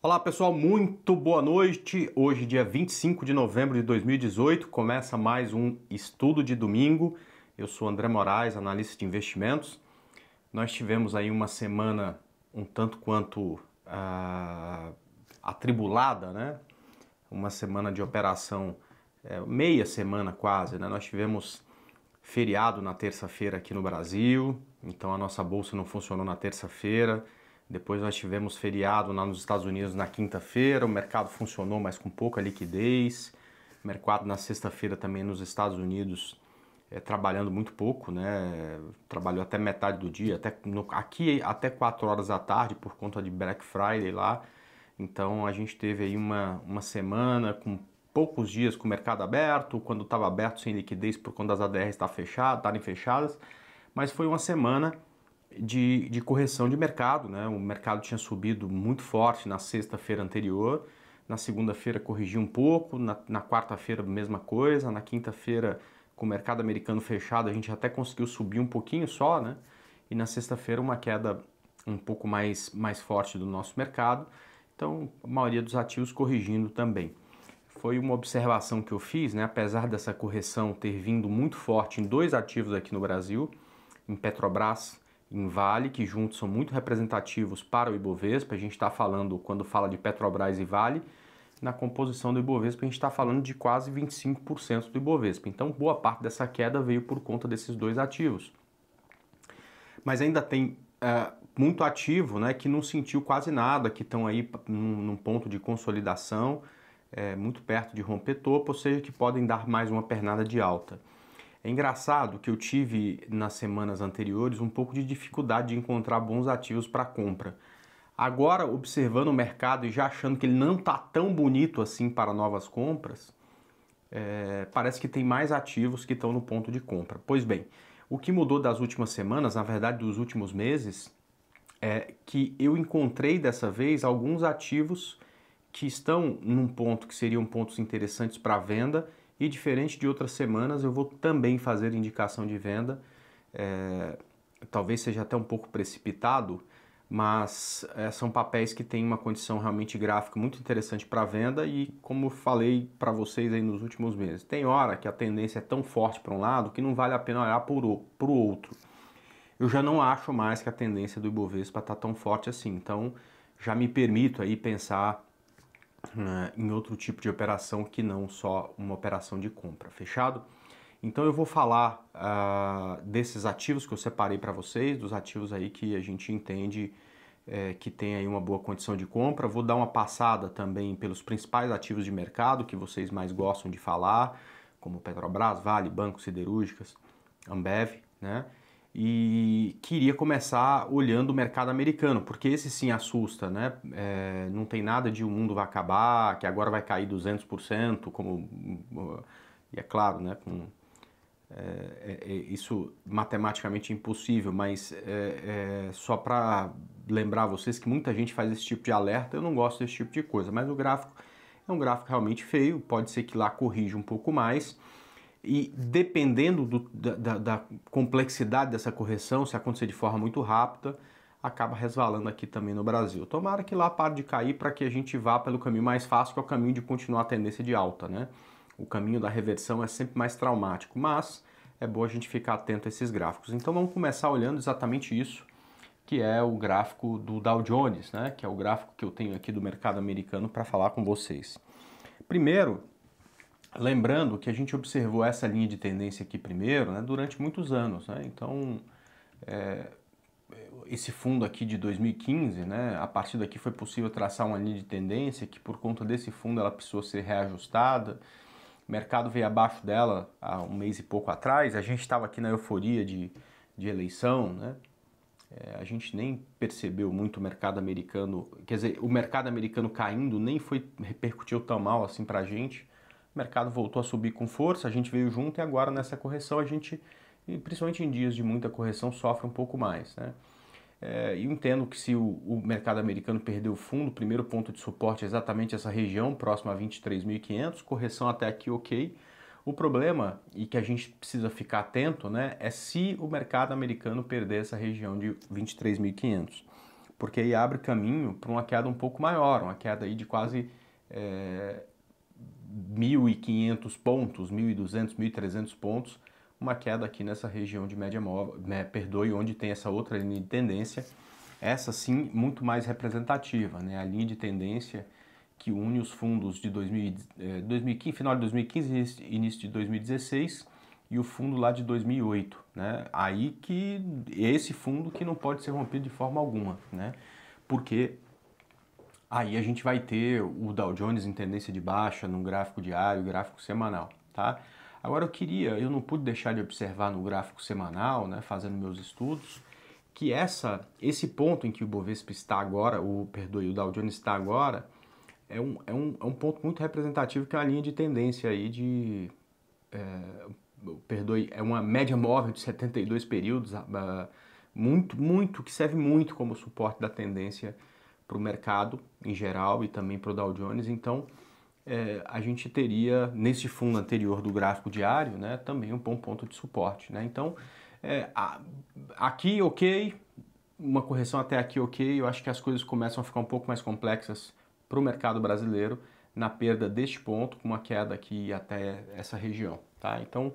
Olá pessoal, muito boa noite. Hoje, dia 25 de novembro de 2018, começa mais um estudo de domingo. Eu sou André Moraes, analista de investimentos. Nós tivemos aí uma semana um tanto quanto ah, atribulada, né? Uma semana de operação, é, meia semana quase, né? Nós tivemos feriado na terça-feira aqui no Brasil, então a nossa bolsa não funcionou na terça-feira depois nós tivemos feriado lá nos Estados Unidos na quinta-feira, o mercado funcionou, mas com pouca liquidez. O mercado na sexta-feira também nos Estados Unidos é, trabalhando muito pouco, né? Trabalhou até metade do dia, até no, aqui até 4 horas da tarde por conta de Black Friday lá. Então a gente teve aí uma, uma semana com poucos dias com o mercado aberto, quando estava aberto sem liquidez por conta das ADRs tá fechadas, estarem fechadas, mas foi uma semana de, de correção de mercado. Né? O mercado tinha subido muito forte na sexta-feira anterior, na segunda-feira corrigiu um pouco, na, na quarta-feira mesma coisa, na quinta-feira com o mercado americano fechado a gente até conseguiu subir um pouquinho só, né? E na sexta-feira uma queda um pouco mais, mais forte do nosso mercado. Então, a maioria dos ativos corrigindo também. Foi uma observação que eu fiz, né? apesar dessa correção ter vindo muito forte em dois ativos aqui no Brasil, em Petrobras em Vale, que juntos são muito representativos para o Ibovespa. A gente está falando, quando fala de Petrobras e Vale, na composição do Ibovespa, a gente está falando de quase 25% do Ibovespa. Então, boa parte dessa queda veio por conta desses dois ativos. Mas ainda tem é, muito ativo né, que não sentiu quase nada, que estão aí num, num, ponto de consolidação, é, muito perto de romper topo, ou seja, que podem dar mais uma pernada de alta. É engraçado que eu tive nas semanas anteriores um pouco de dificuldade de encontrar bons ativos para compra. Agora, observando o mercado e já achando que ele não está tão bonito assim para novas compras, é, parece que tem mais ativos que estão no ponto de compra. Pois bem, o que mudou das últimas semanas, na verdade dos últimos meses, é que eu encontrei dessa vez alguns ativos que estão num ponto que seriam pontos interessantes para venda e diferente de outras semanas, eu vou também fazer indicação de venda. É, talvez seja até um pouco precipitado, mas é, são papéis que têm uma condição realmente gráfica muito interessante para venda e como falei para vocês aí nos últimos meses, tem hora que a tendência é tão forte para um lado que não vale a pena olhar para o outro. Eu já não acho mais que a tendência do Ibovespa está tão forte assim, então já me permito aí pensar né, em outro tipo de operação que não só uma operação de compra, fechado? Então eu vou falar uh, desses ativos que eu separei para vocês, dos ativos aí que a gente entende é, que tem aí uma boa condição de compra. Vou dar uma passada também pelos principais ativos de mercado que vocês mais gostam de falar, como Petrobras, Vale, Banco Siderúrgicas, Ambev, né? e queria começar olhando o mercado americano, porque esse sim assusta, né? É, não tem nada de o mundo vai acabar, que agora vai cair 200%, como. E é claro, né? Com, é, é, é isso matematicamente impossível, mas é, é, só para lembrar vocês que muita gente faz esse tipo de alerta, eu não gosto desse tipo de coisa, mas o gráfico é um gráfico realmente feio, pode ser que lá corrija um pouco mais. E dependendo do, da, da, complexidade dessa correção, se acontecer de forma muito rápida, acaba resvalando aqui também no Brasil. Tomara que lá pare de cair para que a gente vá pelo caminho mais fácil, que é o caminho de continuar a tendência de alta, né? O caminho da reversão é sempre mais traumático, mas é bom a gente ficar atento a esses gráficos. Então vamos começar olhando exatamente isso, que é o gráfico do Dow Jones, né? Que é o gráfico que eu tenho aqui do mercado americano para falar com vocês. Primeiro, Lembrando que a gente observou essa linha de tendência aqui primeiro né, durante muitos anos. Né? Então, é, esse fundo aqui de 2015, né, a partir daqui foi possível traçar uma linha de tendência que, por conta desse fundo, ela precisou ser reajustada. O mercado veio abaixo dela há um mês e pouco atrás. A gente estava aqui na euforia de, de eleição, né? É, a gente nem percebeu muito o mercado americano, quer dizer, o mercado americano caindo nem foi repercutiu tão mal assim para a gente o mercado voltou a subir com força, a gente veio junto e agora nessa correção a gente, principalmente em dias de muita correção, sofre um pouco mais. Né? É, eu entendo que se o, o, mercado americano perdeu o fundo, o primeiro ponto de suporte é exatamente essa região, próxima a 23.500, correção até aqui ok. O problema, e que a gente precisa ficar atento, né, é se o mercado americano perder essa região de 23.500, porque aí abre caminho para uma queda um pouco maior, uma queda aí de quase é, 1.500 pontos, 1.200, 1.300 pontos, uma queda aqui nessa região de média móvel, né, perdoe, onde tem essa outra linha de tendência, essa sim muito mais representativa, né, a linha de tendência que une os fundos de 2000, eh, 2015, final de 2015 e início de 2016 e o fundo lá de 2008, né, aí que esse fundo que não pode ser rompido de forma alguma, né, porque Aí a gente vai ter o Dow Jones em tendência de baixa, num gráfico diário, gráfico semanal, tá? Agora eu queria, eu não pude deixar de observar no gráfico semanal, né, fazendo meus estudos, que essa, esse ponto em que o Bovespa está agora, o perdoe, o Dow Jones está agora, é um, é um, é um ponto muito representativo que é a linha de tendência aí de é, perdoe, é uma média móvel de 72 períodos, ah, muito, muito, que serve muito como suporte da tendência para o mercado em geral e também para o Dow Jones. Então, é, a gente teria, nesse fundo anterior do gráfico diário, né, também um bom ponto de suporte. Né? Então, é, a, aqui ok, uma correção até aqui ok, eu acho que as coisas começam a ficar um pouco mais complexas para o mercado brasileiro na perda deste ponto, com uma queda aqui até essa região. Tá? Então,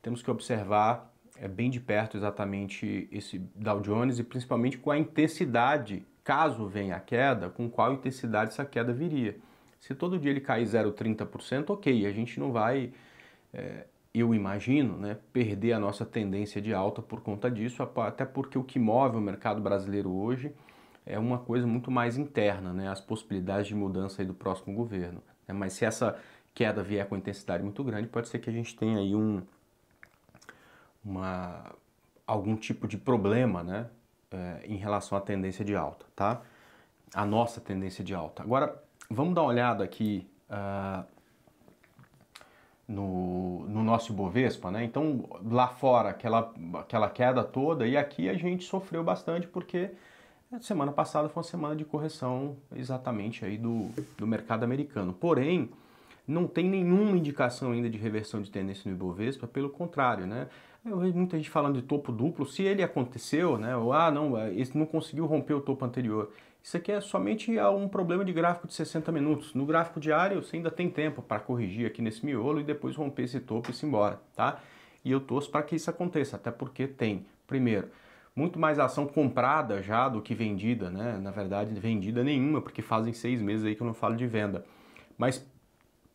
temos que observar é, bem de perto exatamente esse Dow Jones e principalmente com a intensidade caso venha a queda, com qual intensidade essa queda viria. Se todo dia ele cair 0,30%, ok, a gente não vai, é, eu imagino, né, perder a nossa tendência de alta por conta disso, até porque o que move o mercado brasileiro hoje é uma coisa muito mais interna, né, as possibilidades de mudança do próximo governo. Né, mas se essa queda vier com intensidade muito grande, pode ser que a gente tenha aí um, uma, algum tipo de problema, né? é, em relação à tendência de alta, tá? A nossa tendência de alta. Agora, vamos dar uma olhada aqui uh, no, no nosso Ibovespa, né? Então, lá fora, aquela, aquela queda toda, e aqui a gente sofreu bastante porque semana passada foi uma semana de correção exatamente aí do, do mercado americano. Porém, não tem nenhuma indicação ainda de reversão de tendência no Ibovespa, pelo contrário, né? Eu vejo muita gente falando de topo duplo, se ele aconteceu, né? Ou, ah, não, é, ele não conseguiu romper o topo anterior. Isso aqui é somente um problema de gráfico de 60 minutos. No gráfico diário, você ainda tem tempo para corrigir aqui nesse miolo e depois romper esse topo e se embora, tá? E eu torço para que isso aconteça, até porque tem, primeiro, muito mais ação comprada já do que vendida, né? Na verdade, vendida nenhuma, porque fazem seis meses aí que eu não falo de venda. Mas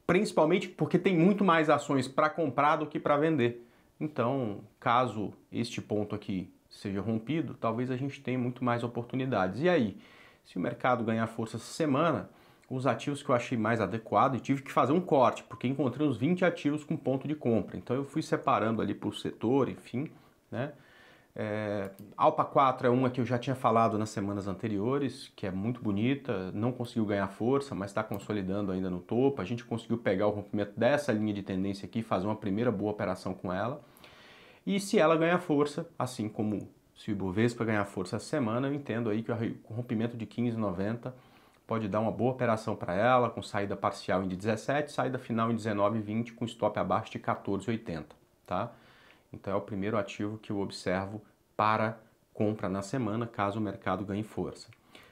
principalmente porque tem muito mais ações para comprar do que para vender. Então, caso este ponto aqui seja rompido, talvez a gente tenha muito mais oportunidades. E aí, se o mercado ganhar força essa semana, os ativos que eu achei mais adequado e tive que fazer um corte, porque encontrei uns 20 ativos com ponto de compra. Então eu fui separando ali por setor, enfim, né? É, Alpa 4 é uma que eu já tinha falado nas semanas anteriores, que é muito bonita, não conseguiu ganhar força, mas está consolidando ainda no topo. A gente conseguiu pegar o rompimento dessa linha de tendência aqui, fazer uma primeira boa operação com ela. E se ela ganhar força, assim como se o Ibovespa ganhar força essa semana, eu entendo aí que o rompimento de 15,90 pode dar uma boa operação para ela, com saída parcial em 17, saída final em 19,20, com stop abaixo de 14,80, tá? Então é o primeiro ativo que eu observo para compra na semana, caso o mercado ganhe força.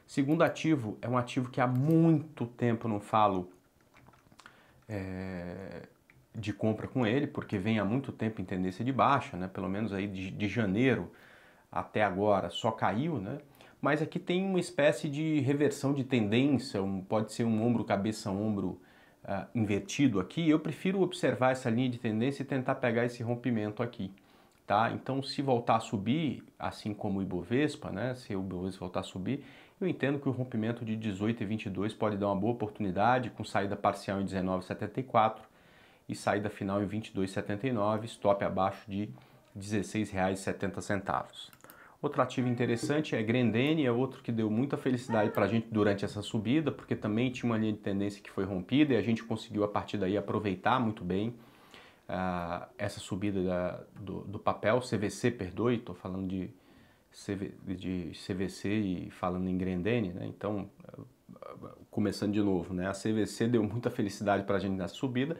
Segundo ativo, é um ativo que há muito tempo não falo é, de compra com ele, porque vem há muito tempo em tendência de baixa, né? pelo menos aí de, de janeiro até agora só caiu, né? mas aqui tem uma espécie de reversão de tendência, um, pode ser um ombro, cabeça, ombro uh, invertido aqui. Eu prefiro observar essa linha de tendência e tentar pegar esse rompimento aqui. Tá? Então, se voltar a subir, assim como o Ibovespa, né? se o Ibovespa voltar a subir, eu entendo que o rompimento de 18 e 22 pode dar uma boa oportunidade, com saída parcial em 19,74 e saída final em 22,79, stop abaixo de R$ 16,70. Outro ativo interessante é Grendene, é outro que deu muita felicidade para a gente durante essa subida, porque também tinha uma linha de tendência que foi rompida e a gente conseguiu a partir daí aproveitar muito bem uh, essa subida da, do, do, papel, CVC, perdoe, estou falando de, CV, de CVC e falando em Grendene, né? então ah, começando de novo, né? a CVC deu muita felicidade para a gente nessa subida,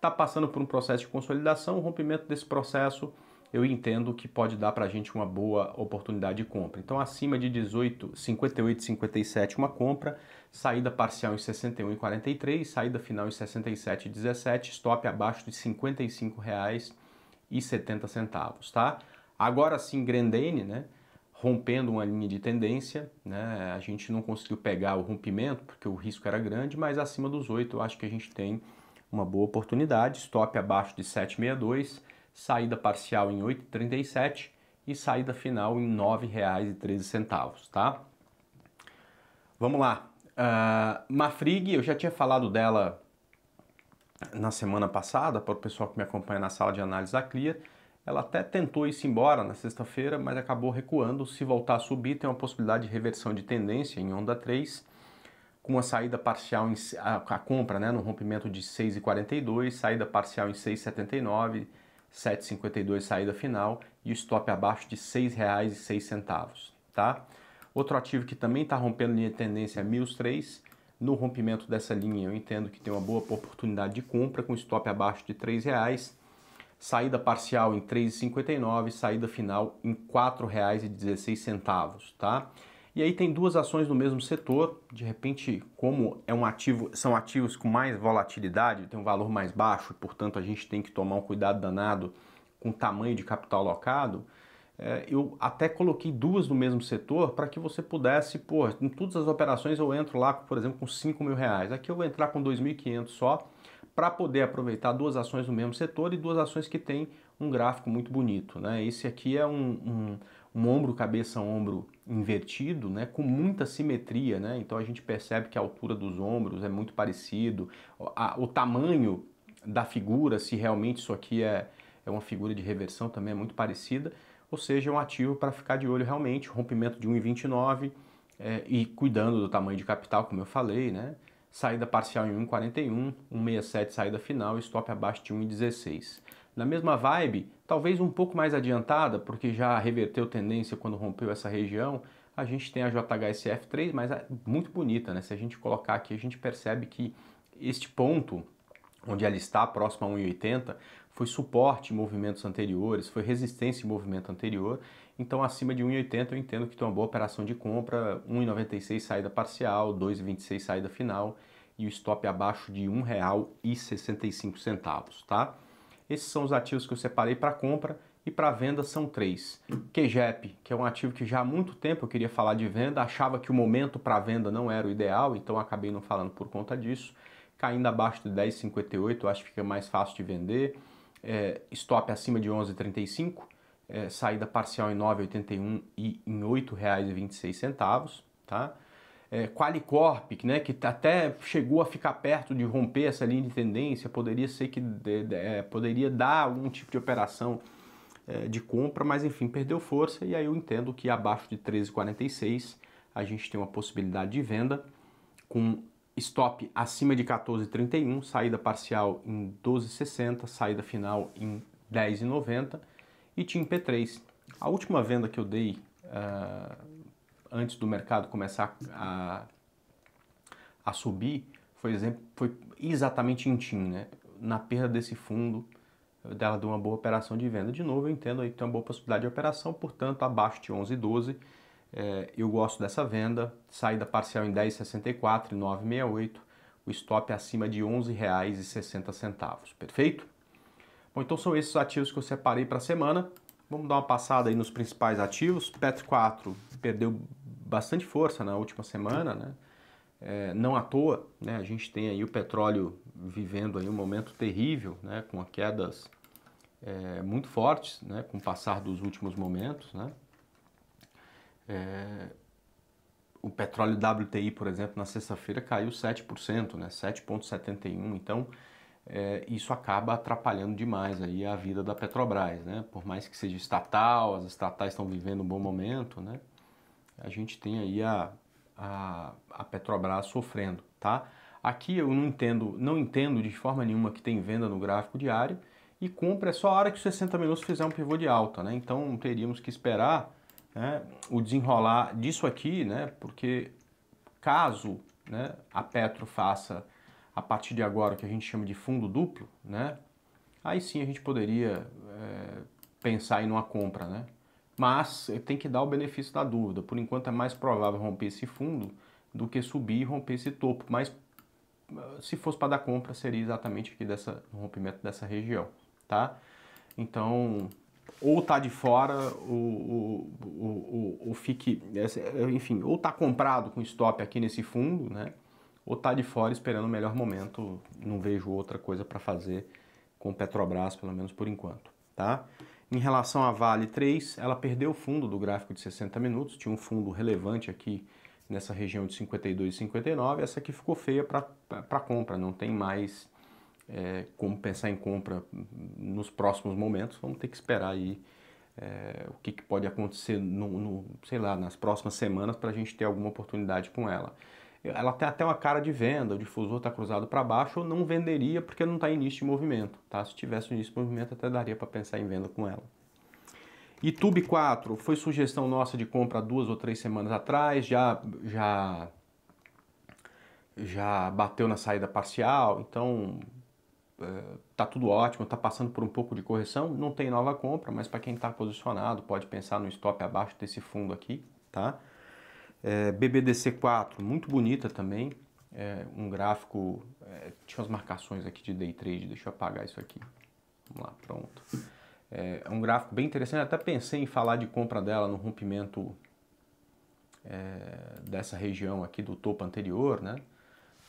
está passando por um processo de consolidação, o rompimento desse processo eu entendo que pode dar para a gente uma boa oportunidade de compra. Então, acima de 18, 58, 57 uma compra, saída parcial em 61,43, saída final em 67,17, stop abaixo de R$ 55,70, tá? Agora sim, Grandene né? Rompendo uma linha de tendência, né? A gente não conseguiu pegar o rompimento porque o risco era grande, mas acima dos 8 eu acho que a gente tem uma boa oportunidade, stop abaixo de 7,62, saída parcial em 8,37 e saída final em R$ 9,13, tá? Vamos lá. Uh, Mafrig, eu já tinha falado dela na semana passada, para o pessoal que me acompanha na sala de análise da CLIA, ela até tentou ir -se embora na sexta-feira, mas acabou recuando. Se voltar a subir, tem uma possibilidade de reversão de tendência em onda 3 com a saída parcial em a, a compra, né, no rompimento de 6,42, saída parcial em 6,79, 7,52 saída final e o stop abaixo de R$ 6,06, tá? Outro ativo que também está rompendo linha de tendência é 1003. No rompimento dessa linha, eu entendo que tem uma boa oportunidade de compra com stop abaixo de R$ reais, saída parcial em R$ 3,59, saída final em R$ 4,16, tá? E aí tem duas ações no mesmo setor, de repente, como é um ativo, são ativos com mais volatilidade, tem um valor mais baixo, portanto a gente tem que tomar um cuidado danado com o tamanho de capital alocado. É, eu até coloquei duas no mesmo setor para que você pudesse, pô, em todas as operações eu entro lá, por exemplo, com 5 mil reais. Aqui eu vou entrar com 2.500 só para poder aproveitar duas ações no mesmo setor e duas ações que têm um gráfico muito bonito. Né? Esse aqui é um, um um ombro cabeça ombro invertido, né, com muita simetria, né? Então a gente percebe que a altura dos ombros é muito parecido, a, o tamanho da figura, se realmente isso aqui é, é uma figura de reversão também é muito parecida, ou seja, é um ativo para ficar de olho realmente, rompimento de 1,29 é, e cuidando do tamanho de capital, como eu falei, né? saída parcial em 1,41, 1,67 saída final e stop abaixo de 1,16. Na mesma vibe, talvez um pouco mais adiantada, porque já reverteu tendência quando rompeu essa região, a gente tem a JHSF3, mas é muito bonita, né? Se a gente colocar aqui, a gente percebe que este ponto, onde ela está, próximo a 1,80, foi suporte em movimentos anteriores, foi resistência em movimento anterior, então, acima de 1,80 eu entendo que tem uma boa operação de compra, 1,96 saída parcial, 2,26 saída final e o stop abaixo de R$ 1,65, tá? Esses são os ativos que eu separei para compra e para venda são três. QGEP, que é um ativo que já há muito tempo eu queria falar de venda, achava que o momento para venda não era o ideal, então acabei não falando por conta disso. Caindo abaixo de 10,58, acho que fica mais fácil de vender. É, stop acima de 11,35 é, saída parcial em 9,81 e em R$ 8,26, tá? É, Qualicorp, né, que até chegou a ficar perto de romper essa linha de tendência, poderia ser que de, de, é, poderia dar algum tipo de operação é, de compra, mas enfim, perdeu força e aí eu entendo que abaixo de 13,46 a gente tem uma possibilidade de venda com stop acima de 14,31, saída parcial em 12,60, saída final em 10,90 e TIM P3. A última venda que eu dei uh, antes do mercado começar a, a subir foi, exemplo, foi exatamente em TIM, né? Na perda desse fundo, dela deu uma boa operação de venda. De novo, eu entendo aí que tem uma boa possibilidade de operação, portanto, abaixo de 11,12, eh, eu gosto dessa venda. Saída parcial em 10,64 e 9,68, o stop acima de R$ 11,60, perfeito? Bom, então são esses ativos que eu separei para a semana. Vamos dar uma passada aí nos principais ativos. petro 4 perdeu bastante força na última semana, né? É, não à toa, né? A gente tem aí o petróleo vivendo aí um momento terrível, né? Com quedas é, muito fortes, né? Com o passar dos últimos momentos, né? É, o petróleo WTI, por exemplo, na sexta-feira caiu 7%, né? 7,71. Então, é, isso acaba atrapalhando demais aí a vida da Petrobras, né? Por mais que seja estatal, as estatais estão vivendo um bom momento, né? A gente tem aí a, a, a Petrobras sofrendo, tá? Aqui eu não entendo, não entendo de forma nenhuma que tem venda no gráfico diário e compra é só a hora que os 60 minutos fizer um pivô de alta, né? Então teríamos que esperar né, o desenrolar disso aqui, né? Porque caso né, a Petro faça a partir de agora, o que a gente chama de fundo duplo, né? Aí sim a gente poderia é, pensar em uma compra, né? Mas eh, tem que dar o benefício da dúvida. Por enquanto é mais provável romper esse fundo do que subir e romper esse topo. Mas eh, se fosse para dar compra, seria exatamente aqui dessa, no rompimento dessa região, tá? Então, ou tá de fora, ou, ou, ou, ou fique, enfim, ou tá comprado com stop aqui nesse fundo, né? ou tá de fora esperando o melhor momento. Não vejo outra coisa para fazer com Petrobras, pelo menos por enquanto, tá? Em relação à Vale 3, ela perdeu o fundo do gráfico de 60 minutos, tinha um fundo relevante aqui nessa região de 52 e 59, essa aqui ficou feia para compra, não tem mais é, como pensar em compra nos próximos momentos, vamos ter que esperar aí é, o que, que, pode acontecer, no, no, sei lá, nas próximas semanas para a gente ter alguma oportunidade com ela ela tem até uma cara de venda, o difusor está cruzado para baixo, eu não venderia porque não está início de movimento, tá? Se tivesse início de movimento até daria para pensar em venda com ela. E Tube 4 foi sugestão nossa de compra duas ou três semanas atrás, já já já bateu na saída parcial, então é, tá tudo ótimo, tá passando por um pouco de correção, não tem nova compra, mas para quem está posicionado pode pensar no stop abaixo desse fundo aqui, tá? É, BBDC4, muito bonita também. É, um gráfico. É, tinha as marcações aqui de day trade, deixa eu apagar isso aqui. Vamos lá, pronto. É, é um gráfico bem interessante. até pensei em falar de compra dela no rompimento é, dessa região aqui do topo anterior, né?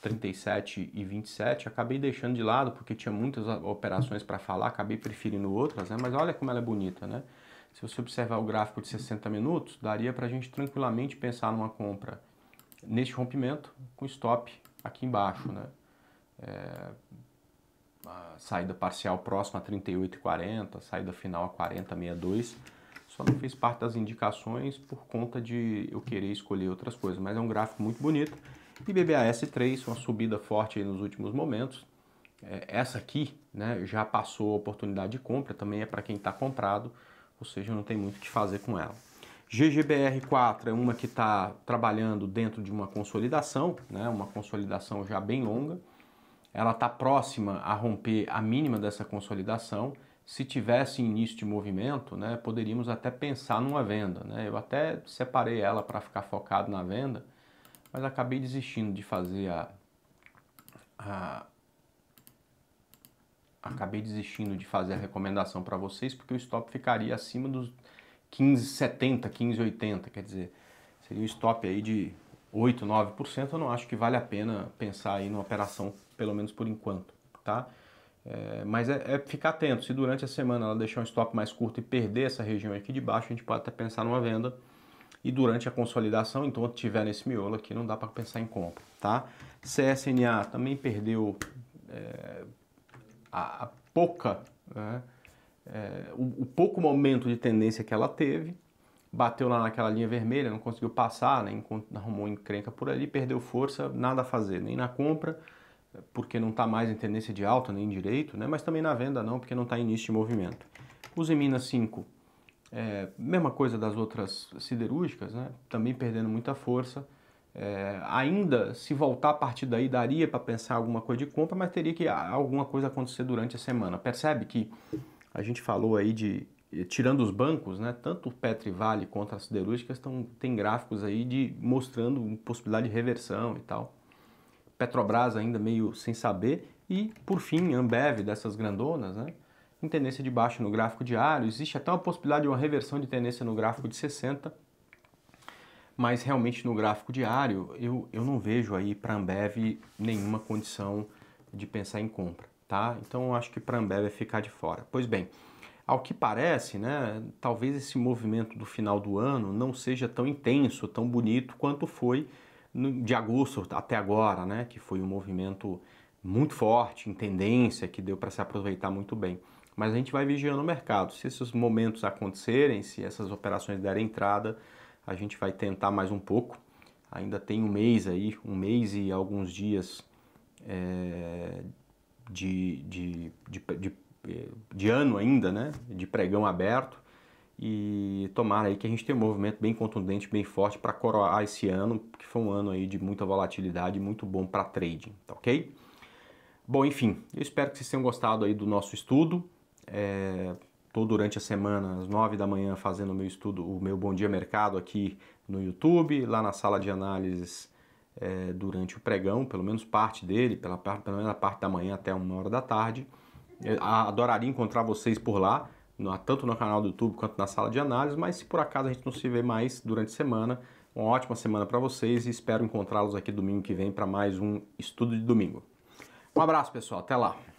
37 e 27. Acabei deixando de lado porque tinha muitas operações para falar, acabei preferindo outras, né? Mas olha como ela é bonita, né? Se você observar o gráfico de 60 minutos, daria para a gente tranquilamente pensar numa compra neste rompimento com stop aqui embaixo, né? É, a saída parcial próxima a 38,40, saída final a 40,62. Só não fez parte das indicações por conta de eu querer escolher outras coisas, mas é um gráfico muito bonito. E BBAS3, uma subida forte nos últimos momentos. É, essa aqui né, já passou a oportunidade de compra, também é para quem está comprado ou seja, não tem muito o que fazer com ela. GGBR4 é uma que está trabalhando dentro de uma consolidação, né, uma consolidação já bem longa. Ela está próxima a romper a mínima dessa consolidação. Se tivesse início de movimento, né, poderíamos até pensar numa venda. Né? Eu até separei ela para ficar focado na venda, mas acabei desistindo de fazer a, a, acabei desistindo de fazer a recomendação para vocês, porque o stop ficaria acima dos 15,70, 15,80, quer dizer, seria um stop aí de 8, 9%, eu não acho que vale a pena pensar aí numa operação, pelo menos por enquanto, tá? É, mas é, é, ficar atento, se durante a semana ela deixar um stop mais curto e perder essa região aqui de baixo, a gente pode até pensar numa venda, e durante a consolidação, enquanto tiver nesse miolo aqui, não dá para pensar em compra, tá? CSNA também perdeu... É, a, a pouca, né, é, o, o, pouco momento de tendência que ela teve, bateu lá naquela linha vermelha, não conseguiu passar, né, arrumou encrenca por ali, perdeu força, nada a fazer, nem na compra, porque não está mais em tendência de alta, nem direito, né, mas também na venda não, porque não está início de movimento. Os Emina 5, é, mesma coisa das outras siderúrgicas, né, também perdendo muita força, é, ainda, se voltar a partir daí, daria para pensar alguma coisa de compra, mas teria que ah, alguma coisa acontecer durante a semana. Percebe que a gente falou aí de, eh, tirando os bancos, né, tanto o Petri Vale quanto as siderúrgicas estão, tem gráficos aí de mostrando possibilidade de reversão e tal. Petrobras ainda meio sem saber. E, por fim, Ambev, dessas grandonas, né, em tendência de baixo no gráfico diário. Existe até uma possibilidade de uma reversão de tendência no gráfico de 60 mas realmente no gráfico diário eu, eu não vejo aí para a Ambev nenhuma condição de pensar em compra, tá? Então eu acho que para a Ambev é ficar de fora. Pois bem, ao que parece, né, talvez esse movimento do final do ano não seja tão intenso, tão bonito quanto foi no, de agosto até agora, né, que foi um movimento muito forte, em tendência, que deu para se aproveitar muito bem. Mas a gente vai vigiando o mercado. Se esses momentos acontecerem, se essas operações derem entrada, a gente vai tentar mais um pouco. Ainda tem um mês aí, um mês e alguns dias é, de, de, de, de, de ano ainda, né? De pregão aberto. E tomara aí que a gente tenha um movimento bem contundente, bem forte para coroar esse ano, que foi um ano aí de muita volatilidade, muito bom para trading, tá ok? Bom, enfim, eu espero que vocês tenham gostado aí do nosso estudo. É, Estou durante a semana, às 9 da manhã, fazendo o meu estudo, o meu Bom Dia Mercado aqui no YouTube, lá na sala de análises é, durante o pregão, pelo menos parte dele, pela, pelo menos a parte da manhã até uma hora da tarde. Eu adoraria encontrar vocês por lá, tanto no canal do YouTube quanto na sala de análise, mas se por acaso a gente não se vê mais durante a semana, uma ótima semana para vocês e espero encontrá-los aqui domingo que vem para mais um estudo de domingo. Um abraço, pessoal. Até lá.